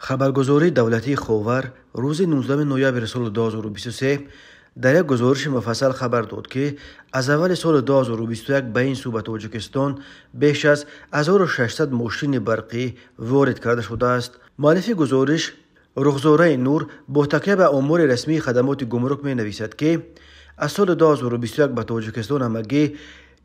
خبرگزاری دولتی خوور روز 19 نویابر سال 2023 در یک گزارش مفصل خبر داد که از اول سال 2021 به این سو به بیش از 1600 ماشین برقی وارد کرده شده است مالف گزارش رخزوره نور با تکیه به امور رسمی خدمات گمرک می نویسد که از سال 2021 به توجکستان همگی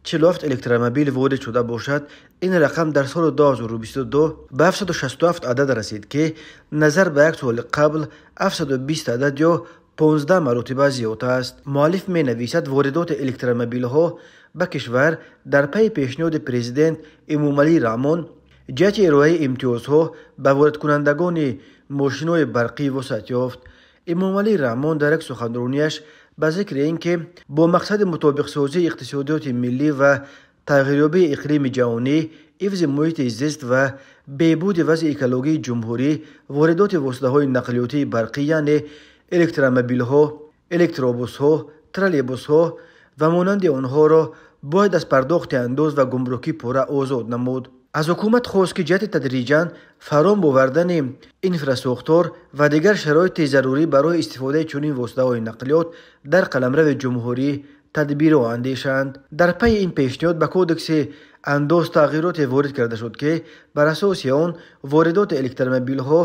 چلوفت الکترومبیل وارد شده باشد این رقم در سال 2022 به 767 عدد رسید که نظر به یک سال قبل 720 عدد یا 15 مرتبه زیاد است مؤلف می نویسد واردات الکترومبیل ها به کشور در پی پیشنهاد پرزیدنت امومالی رحمان جهت ارائه امتیازها به وارد کنندگان ماشین های برقی وسط یافت имомалӣ раҳмон дар як суханронияш ба зикри ин ки бо мақсади мутобиқсозии иқтисодиёти миллӣ ва тағйирёбии иқлими ҷаҳонӣ ҳифзи муҳити зист ва беҳбуди вазъи экологии ҷумҳурӣ воридоти воситаҳои нақлиётии барқӣ яъне электромобилҳо электробусҳо тралейбусҳо ва монанди онҳоро бояд аз пардохти андоз ва гумрукӣ пурра озод намуд аз ҳукумат хост ки ҷиҳати тадриҷан фаром бовардани инфрасохтор ва дигар шароити зарурӣ барои истифодаи чунин воситаҳои нақлиёт дар қаламрави ҷумҳурӣ тадбирро андешанд дар пайи ин пешниҳод ба кодекси андоз тағйироте ворид карда шуд ки бар асоси он воридоти электромобилҳо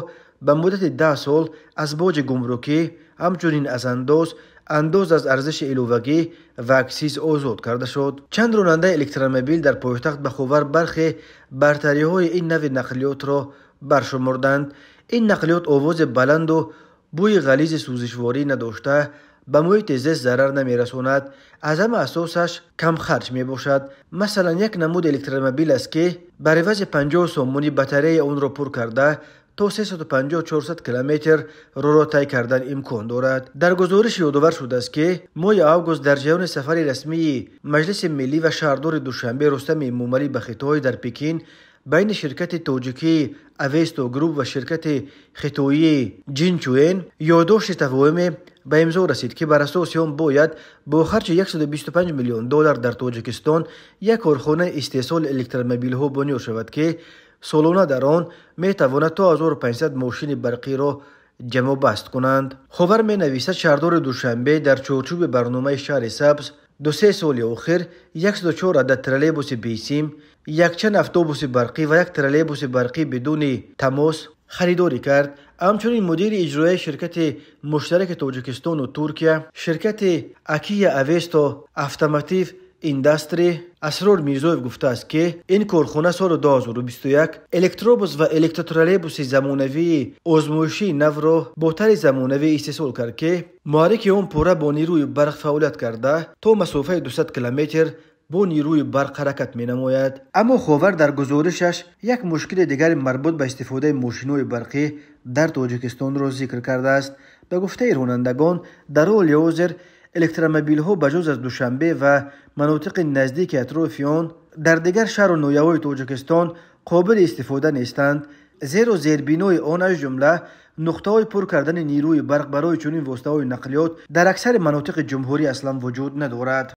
ба муддати даҳ сол аз боҷи гумрукӣ ҳамчунин аз андоз اندوز از ارزش ایلووگی و اکسیز آزاد کرده شد. چند راننده الکترومبیل در پایتخت به برخی برتری های این نوی نقلیات را برشمردند. این نقلیات آواز بلند و بوی غلیز سوزشواری نداشته به موی زیست ضرر نمی رسوند. از همه اساسش کم خرچ می باشد. مثلا یک نمود الکترومبیل است که بریوز 50 سومونی بطری اون را پر کرده то 350-400 километр роро тай кардан имкон дорад дар гузориш ёдовар шудааст ки моҳи август дар ҷаёни сафари расмии маҷлиси миллӣ ва шаҳрдори душанбе рустами мӯмалӣ ба хитои дар пекин байни ширкати тоҷикии авесто груп ва ширкати хитоии ҷинчуен ёддошти тавоиме ба имзо расид ки бар асоси он бояд бо харчи 125 миллион доллар дар тоҷикистон як корхонаи истеҳсоли электромобилҳо бунёд шавад ки солона дар он метавонад то 1500 мошини барқиро ҷамъобаст кунанд хобар менависад шаҳрдори душанбе дар чорчӯби барномаи шаҳри сабз ду се соли охир 104 адад троллейбуси бесим якчанд автобуси барқӣ ва як троллейбуси барқӣ бидуни тамос харидорӣ кард ҳамчунин мудири иҷроияи ширкати муштараки тоҷикистону туркия ширкати акия авесто автомотив индастри асрор мирзоев гуфтааст ки ин корхона соли 2021 электробус ва электротроллейбуси замонавии озмоишии навро бо тари замонавӣ истеҳсол кард ки муаррики он пурра бо нирӯи барқ фаъолият карда то масофаи 200 километр бо нирӯи барқ ҳаракат менамояд аммо ховар дар гузоришаш як мушкили дигари марбут ба истифодаи мошинҳои барқӣ дар тоҷикистонро зикр кардааст ба гуфтаи ронандагон дар ҳоли ҳозир الکترومبیل ها بجوز از دوشنبه و مناطق نزدیک اطرافیان در دیگر شهر و نویوی توجکستان قابل استفاده نیستند زیر و زیر بینوی آن از جمله نقطه های پر کردن نیروی برق برای چونین وسته های نقلیات در اکثر مناطق جمهوری اصلا وجود ندارد.